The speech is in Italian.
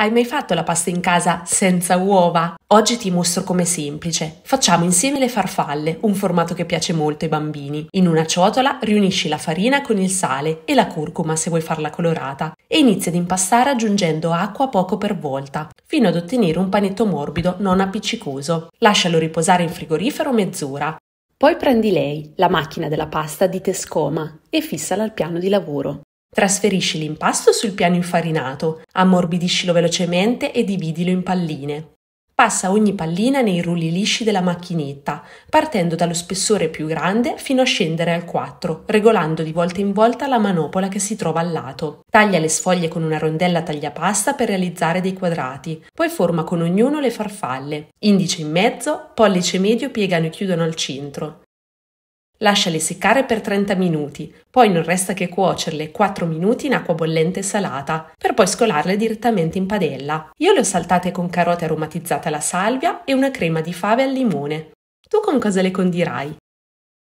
Hai mai fatto la pasta in casa senza uova? Oggi ti mostro come semplice. Facciamo insieme le farfalle, un formato che piace molto ai bambini. In una ciotola riunisci la farina con il sale e la curcuma se vuoi farla colorata e inizia ad impastare aggiungendo acqua poco per volta, fino ad ottenere un panetto morbido non appiccicoso. Lascialo riposare in frigorifero mezz'ora. Poi prendi lei, la macchina della pasta di Tescoma, e fissala al piano di lavoro. Trasferisci l'impasto sul piano infarinato, ammorbidiscilo velocemente e dividilo in palline. Passa ogni pallina nei rulli lisci della macchinetta, partendo dallo spessore più grande fino a scendere al 4, regolando di volta in volta la manopola che si trova al lato. Taglia le sfoglie con una rondella tagliapasta per realizzare dei quadrati, poi forma con ognuno le farfalle. Indice in mezzo, pollice medio piegano e chiudono al centro. Lasciali seccare per 30 minuti, poi non resta che cuocerle 4 minuti in acqua bollente e salata, per poi scolarle direttamente in padella. Io le ho saltate con carote aromatizzate alla salvia e una crema di fave al limone. Tu con cosa le condirai?